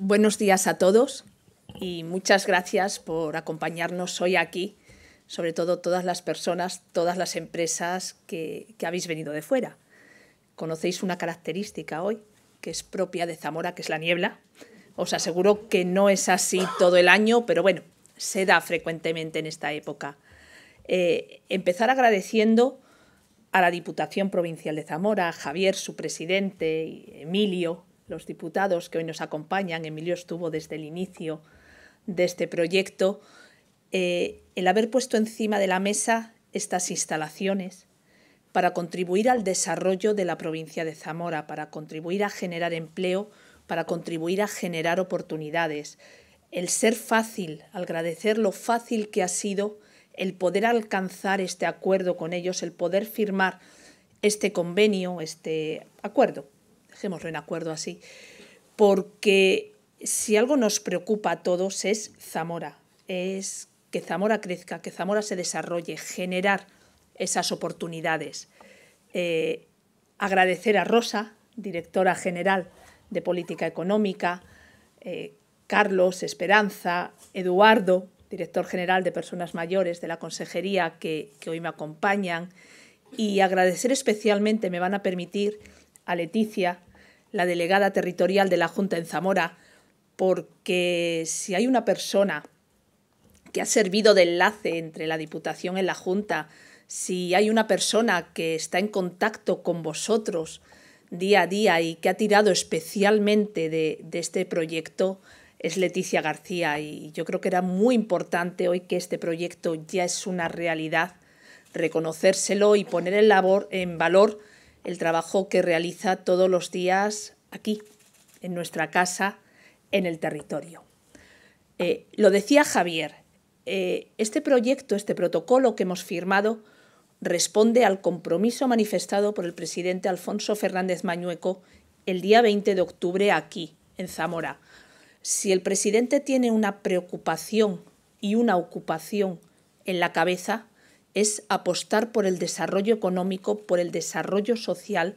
buenos días a todos y muchas gracias por acompañarnos hoy aquí, sobre todo todas las personas, todas las empresas que, habéis venido de fuera. Conocéis una característica hoy que es propia de Zamora, que es la niebla. Os aseguro que no es así todo el año, pero bueno, se da frecuentemente en esta época. Eh, empezar agradeciendo a la Diputación Provincial de Zamora, a Javier, su presidente, Emilio, los diputados que hoy nos acompañan, Emilio estuvo desde el inicio de este proyecto, eh, el haber puesto encima de la mesa estas instalaciones para contribuir al desarrollo de la provincia de Zamora, para contribuir a generar empleo, para contribuir a generar oportunidades. El ser fácil, agradecer lo fácil que ha sido el poder alcanzar este acuerdo con ellos, el poder firmar este convenio, este acuerdo dejémoslo en acuerdo así, porque si algo nos preocupa a todos es Zamora, es que Zamora crezca, que Zamora se desarrolle, generar esas oportunidades. Eh, agradecer a Rosa, directora general de Política Económica, eh, Carlos, Esperanza, Eduardo, director general de Personas Mayores de la Consejería, que, que hoy me acompañan, y agradecer especialmente, me van a permitir, a Leticia, la delegada territorial de la Junta en Zamora, porque si hay una persona que ha servido de enlace entre la Diputación y la Junta, si hay una persona que está en contacto con vosotros día a día y que ha tirado especialmente de, este proyecto, es Leticia García. Y yo creo que era muy importante hoy que este proyecto ya es una realidad, reconocérselo y poner labor, en valor el trabajo que realiza todos los días aquí, en nuestra casa, en el territorio. Eh, lo decía Javier, eh, este proyecto, este protocolo que hemos firmado, responde al compromiso manifestado por el presidente Alfonso Fernández Mañueco el día 20 de octubre aquí, en Zamora. Si el presidente tiene una preocupación y una ocupación en la cabeza, es apostar por el desarrollo económico, por el desarrollo social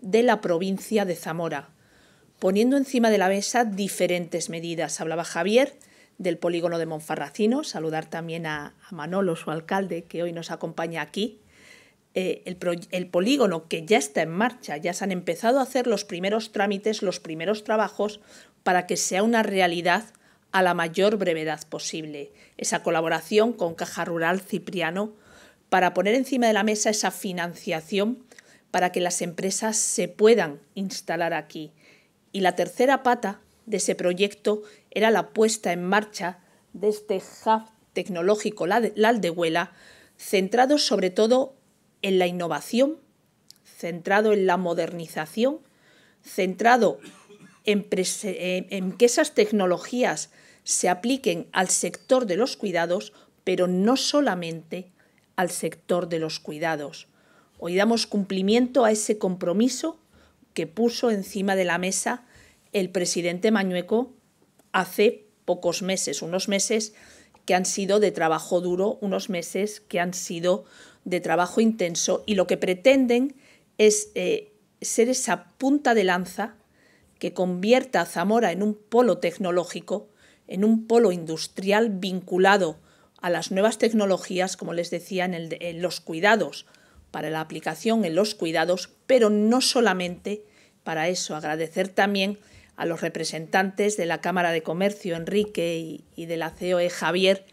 de la provincia de Zamora, poniendo encima de la mesa diferentes medidas. Hablaba Javier del polígono de Monfarracino, saludar también a, Manolo, su alcalde, que hoy nos acompaña aquí. Eh, el polígono que ya está en marcha, ya se han empezado a hacer los primeros trámites, los primeros trabajos para que sea una realidad a la mayor brevedad posible. Esa colaboración con Caja Rural Cipriano para poner encima de la mesa esa financiación para que las empresas se puedan instalar aquí. Y la tercera pata de ese proyecto era la puesta en marcha de este hub tecnológico, la, Aldehuela, centrado sobre todo en la innovación, centrado en la modernización, centrado en, en que esas tecnologías se apliquen al sector de los cuidados, pero no solamente al sector de los cuidados. Hoy damos cumplimiento a ese compromiso que puso encima de la mesa el presidente Mañueco hace pocos meses, unos meses que han sido de trabajo duro, unos meses que han sido de trabajo intenso y lo que pretenden es eh, ser esa punta de lanza que convierta a Zamora en un polo tecnológico, en un polo industrial vinculado a las nuevas tecnologías, como les decía, en, los cuidados, para la aplicación en los cuidados, pero no solamente para eso, agradecer también a los representantes de la Cámara de Comercio, Enrique, y, y de la COE, Javier,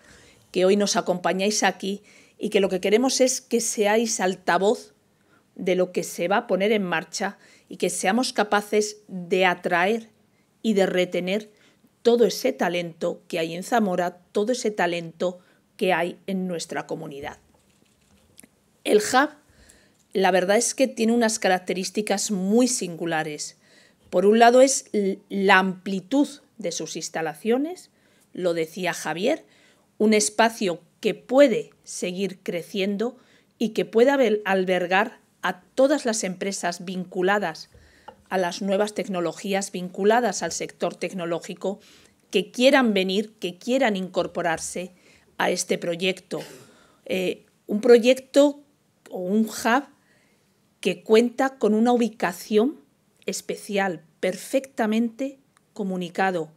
que hoy nos acompañáis aquí y que lo que queremos es que seáis altavoz de lo que se va a poner en marcha y que seamos capaces de atraer y de retener todo ese talento que hay en Zamora, todo ese talento que hay en nuestra comunidad. El hub, la verdad es que tiene unas características muy singulares. Por un lado es la amplitud de sus instalaciones, lo decía Javier, un espacio que puede seguir creciendo y que pueda albergar a todas las empresas vinculadas a las nuevas tecnologías, vinculadas al sector tecnológico, que quieran venir, que quieran incorporarse a este proyecto. Eh, un proyecto o un hub que cuenta con una ubicación especial, perfectamente comunicado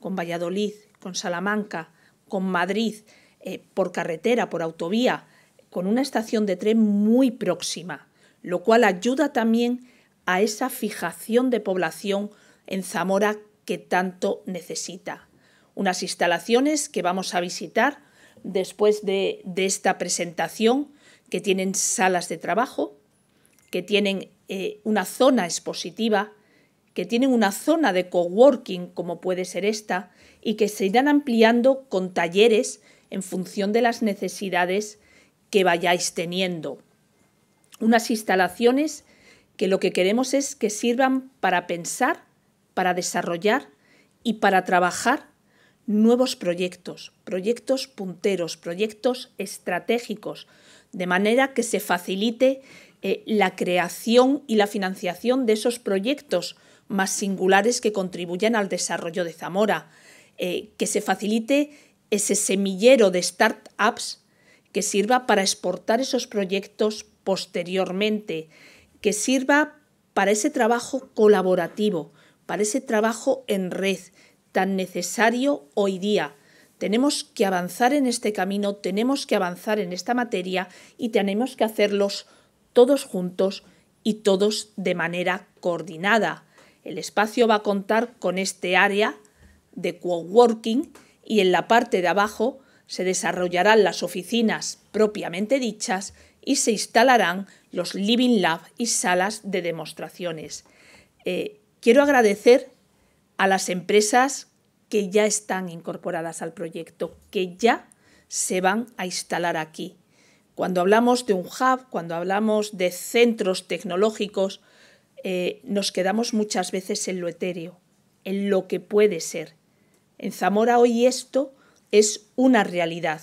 con Valladolid, con Salamanca, con Madrid, eh, por carretera, por autovía, con una estación de tren muy próxima, lo cual ayuda también a esa fijación de población en Zamora que tanto necesita unas instalaciones que vamos a visitar después de, esta presentación, que tienen salas de trabajo, que tienen eh, una zona expositiva, que tienen una zona de coworking como puede ser esta, y que se irán ampliando con talleres en función de las necesidades que vayáis teniendo. Unas instalaciones que lo que queremos es que sirvan para pensar, para desarrollar y para trabajar nuevos proyectos, proyectos punteros, proyectos estratégicos, de manera que se facilite eh, la creación y la financiación de esos proyectos más singulares que contribuyan al desarrollo de Zamora, eh, que se facilite ese semillero de startups que sirva para exportar esos proyectos posteriormente, que sirva para ese trabajo colaborativo, para ese trabajo en red, tan necesario hoy día. Tenemos que avanzar en este camino, tenemos que avanzar en esta materia y tenemos que hacerlos todos juntos y todos de manera coordinada. El espacio va a contar con este área de co-working y en la parte de abajo se desarrollarán las oficinas propiamente dichas y se instalarán los Living Lab y salas de demostraciones. Eh, quiero agradecer a las empresas que ya están incorporadas al proyecto, que ya se van a instalar aquí. Cuando hablamos de un hub, cuando hablamos de centros tecnológicos, eh, nos quedamos muchas veces en lo etéreo, en lo que puede ser. En Zamora hoy esto es una realidad,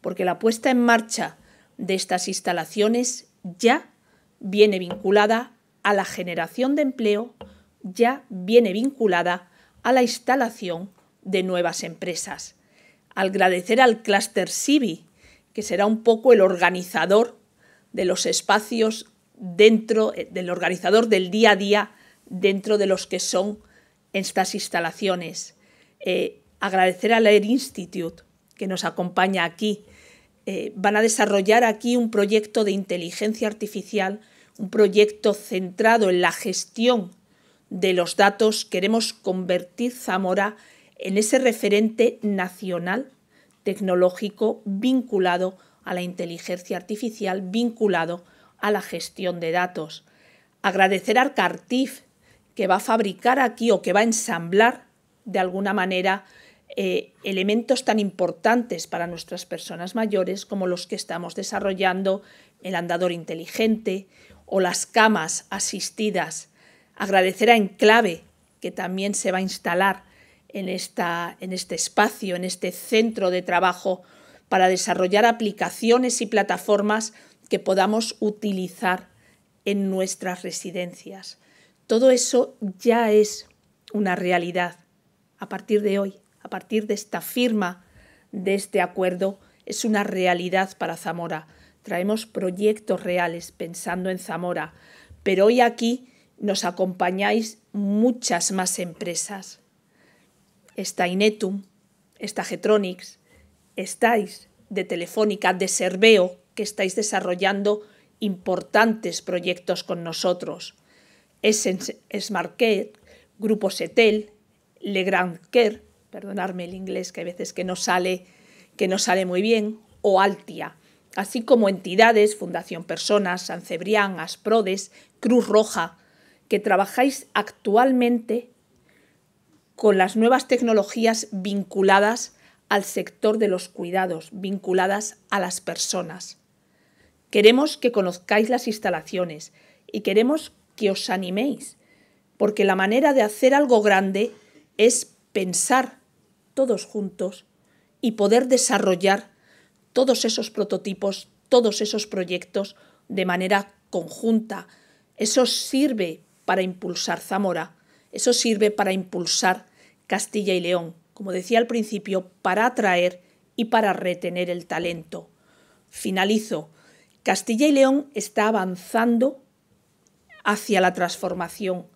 porque la puesta en marcha de estas instalaciones ya viene vinculada a la generación de empleo, ya viene vinculada a la instalación de nuevas empresas. Agradecer al Cluster Civi, que será un poco el organizador de los espacios dentro, eh, del organizador del día a día dentro de los que son estas instalaciones. Eh, agradecer al Air Institute, que nos acompaña aquí. Eh, van a desarrollar aquí un proyecto de inteligencia artificial, un proyecto centrado en la gestión de los datos queremos convertir Zamora en ese referente nacional tecnológico vinculado a la inteligencia artificial, vinculado a la gestión de datos. Agradecer al Cartif, que va a fabricar aquí o que va a ensamblar de alguna manera eh, elementos tan importantes para nuestras personas mayores como los que estamos desarrollando, el andador inteligente o las camas asistidas agradecer a Enclave, que también se va a instalar en, esta, en este espacio, en este centro de trabajo, para desarrollar aplicaciones y plataformas que podamos utilizar en nuestras residencias. Todo eso ya es una realidad a partir de hoy, a partir de esta firma de este acuerdo, es una realidad para Zamora. Traemos proyectos reales pensando en Zamora, pero hoy aquí nos acompañáis muchas más empresas. Está Inetum, está Getronics, estáis de Telefónica, de Serveo, que estáis desarrollando importantes proyectos con nosotros. Es Smartcare, Grupo Setel, Grand Care, perdonarme el inglés que a veces que no sale, que no sale muy bien, o Altia, así como entidades, Fundación Personas, San Cebrián, Asprodes, Cruz Roja, que trabajáis actualmente con las nuevas tecnologías vinculadas al sector de los cuidados, vinculadas a las personas. Queremos que conozcáis las instalaciones y queremos que os animéis, porque la manera de hacer algo grande es pensar todos juntos y poder desarrollar todos esos prototipos, todos esos proyectos de manera conjunta. Eso sirve para impulsar Zamora, eso sirve para impulsar Castilla y León, como decía al principio, para atraer y para retener el talento. Finalizo. Castilla y León está avanzando hacia la transformación,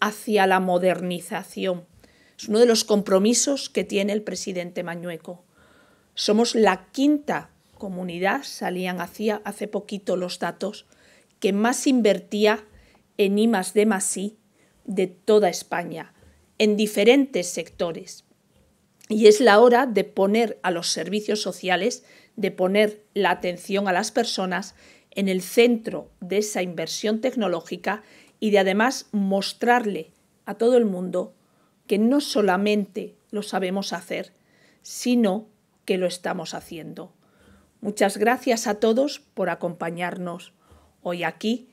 hacia la modernización. Es uno de los compromisos que tiene el presidente Mañueco. Somos la quinta comunidad, salían hacia, hace poquito los datos, que más invertía en I de D I de toda España, en diferentes sectores. Y es la hora de poner a los servicios sociales, de poner la atención a las personas en el centro de esa inversión tecnológica y de además mostrarle a todo el mundo que no solamente lo sabemos hacer, sino que lo estamos haciendo. Muchas gracias a todos por acompañarnos hoy aquí